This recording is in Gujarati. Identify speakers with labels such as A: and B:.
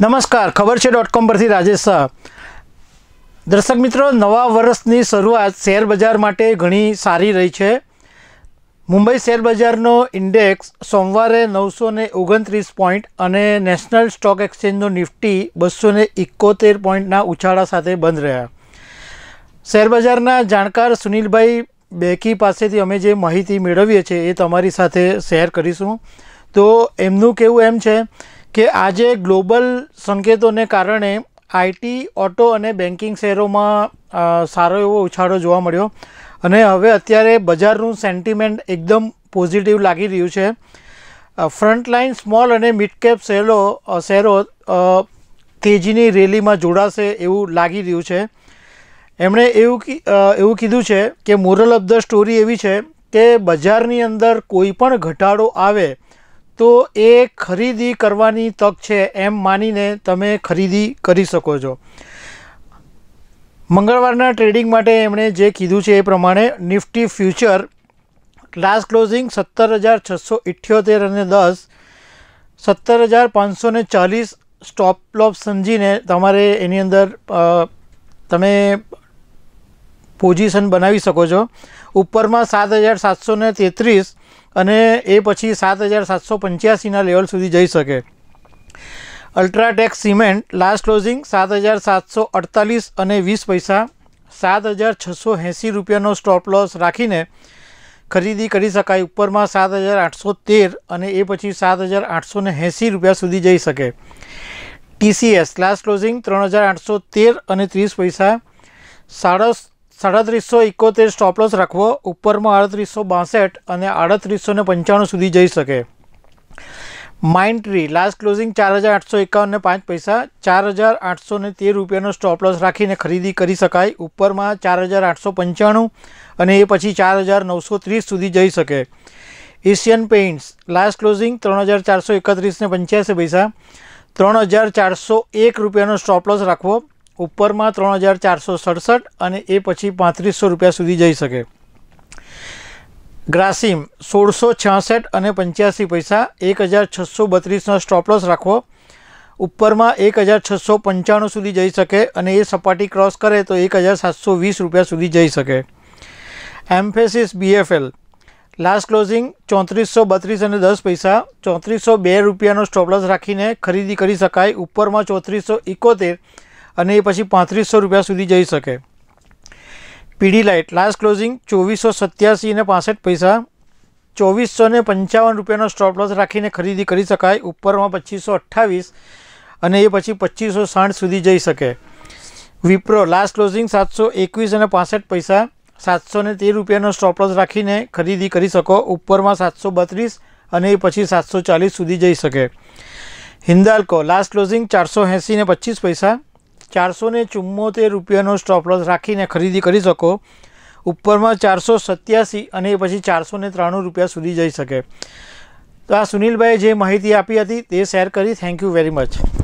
A: નમસ્કાર ખબર છે ડોટ કોમ પરથી રાજેશ શાહ દર્શક મિત્રો નવા વર્ષની શરૂઆત શેર બજાર માટે ઘણી સારી રહી છે મુંબઈ શેર બજારનો ઇન્ડેક્સ સોમવારે નવસો ને ઓગણત્રીસ પોઈન્ટ અને નેશનલ સ્ટોક એક્સચેન્જનો નિફ્ટી બસો ને ઇકોતેર પોઈન્ટના ઉછાળા સાથે બંધ રહ્યા શેરબજારના જાણકાર સુનિલભાઈ બેકી પાસેથી અમે જે માહિતી મેળવીએ છીએ એ તમારી સાથે શેર કરીશું તો એમનું કેવું એમ છે કે આજે ગ્લોબલ સંકેતોને કારણે આઈટી ઓટો અને બેન્કિંગ શેરોમાં સારો એવો ઉછાળો જોવા મળ્યો અને હવે અત્યારે બજારનું સેન્ટિમેન્ટ એકદમ પોઝિટિવ લાગી રહ્યું છે ફ્રન્ટલાઇન સ્મોલ અને મિડકેપ શેરો શેરો તેજીની રેલીમાં જોડાશે એવું લાગી રહ્યું છે એમણે એવું એવું કીધું છે કે મોરલ ઓફ ધ સ્ટોરી એવી છે કે બજારની અંદર કોઈ પણ ઘટાડો આવે તો એ ખરીદી કરવાની તક છે એમ માનીને તમે ખરીદી કરી શકો છો મંગળવારના ટ્રેડિંગ માટે એમણે જે કીધું છે એ પ્રમાણે નિફ્ટી ફ્યુચર લાસ્ટ ક્લોઝિંગ સત્તર હજાર છસો ઇઠ્યોતેર અને દસ સત્તર હજાર પાંચસો ને ચાલીસ સ્ટોપ લોપ સમજીને તમારે એની અંદર તમે પોઝિશન બનાવી શકો છો ઉપરમાં સાત હજાર સાતસો ને તેત્રીસ અને એ પછી સાત હજાર સાતસો પંચ્યાસીના લેવલ સુધી જઈ શકે અલ્ટ્રાટેક સિમેન્ટ લાસ્ટ ક્લોઝિંગ સાત હજાર સાતસો અડતાલીસ અને વીસ પૈસા સાત હજાર છસો એંસી રૂપિયાનો સ્ટોપ લોસ રાખીને ખરીદી કરી શકાય ઉપરમાં સાત હજાર આઠસો તેર અને એ પછી સાત હજાર આઠસો ને એંસી રૂપિયા સુધી જઈ શકે ટીસીએસ લાસ્ટ ક્લોઝિંગ ત્રણ હજાર આઠસો તેર અને ત્રીસ પૈસા સાડસ સાડત્રીસો ઇકોતેર સ્ટોપલોસ રાખવો ઉપરમાં આડત્રીસો બાસઠ અને આડત્રીસો ને પંચાણું સુધી જઈ શકે માઇન્ડ ટ્રી લાસ્ટ ક્લોઝિંગ ચાર હજાર આઠસો એકાવનને પાંચ પૈસા ચાર હજાર આઠસો ને તેર રૂપિયાનો સ્ટોપલોસ રાખીને ખરીદી કરી શકાય ઉપરમાં ચાર હજાર આઠસો પંચાણું અને એ પછી ચાર હજાર નવસો ત્રીસ સુધી જઈ શકે એશિયન પેઇન્ટ્સ લાસ્ટ ક્લોઝિંગ ત્રણ હજાર ચારસો એકત્રીસને પંચ્યાસી પૈસા ત્રણ હજાર ચારસો એક રૂપિયાનો સ્ટોપલોસ રાખવો ઉપરમાં ત્રણ હજાર ચારસો સડસઠ અને એ પછી પાંત્રીસો રૂપિયા સુધી જઈ શકે ગ્રાસિમ સોળસો છાસઠ અને પંચ્યાસી પૈસા એક હજાર છસો બત્રીસનો સ્ટોપલોસ રાખવો ઉપરમાં એક હજાર છસો પંચાણું સુધી જઈ શકે અને એ સપાટી ક્રોસ કરે તો એક હજાર સાતસો વીસ રૂપિયા સુધી જઈ શકે એમ્ફેસિસ બીએફએલ લાસ્ટ ક્લોઝિંગ ચોત્રીસો બત્રીસ અને દસ પૈસા ચોત્રીસો બે રૂપિયાનો સ્ટોપલોસ રાખીને ખરીદી કરી શકાય ઉપરમાં ચોત્રીસો ઇકોતેર અને એ પછી પાંત્રીસો રૂપિયા સુધી જઈ શકે પીડી લાઇટ લાસ્ટ ક્લોઝિંગ ચોવીસો સત્યાસી અને પાસઠ પૈસા ચોવીસો ને પંચાવન રૂપિયાનો સ્ટોપ રાખીને ખરીદી કરી શકાય ઉપરમાં પચીસો અઠ્ઠાવીસ અને એ પછી પચીસો સાઠ સુધી જઈ શકે વિપ્રો લાસ્ટ ક્લોઝિંગ સાતસો એકવીસ અને પાસઠ પૈસા સાતસો ને તેર રૂપિયાનો સ્ટોપ રાખીને ખરીદી કરી શકો ઉપરમાં સાતસો બત્રીસ અને એ પછી સાતસો ચાલીસ સુધી જઈ શકે હિન્દાલ્કો લાસ્ટ ક્લોઝિંગ ચારસો એંસી ને પચીસ પૈસા ચારસો ને ચુમ્મોતેર રૂપિયાનો સ્ટોપલોસ રાખીને ખરીદી કરી શકો ઉપરમાં ચારસો સત્યાસી અને પછી ચારસો ને ત્રાણું રૂપિયા સુધી જઈ શકે તો આ સુનિલભાઈએ જે માહિતી આપી હતી તે શેર કરી થેન્ક યુ વેરી મચ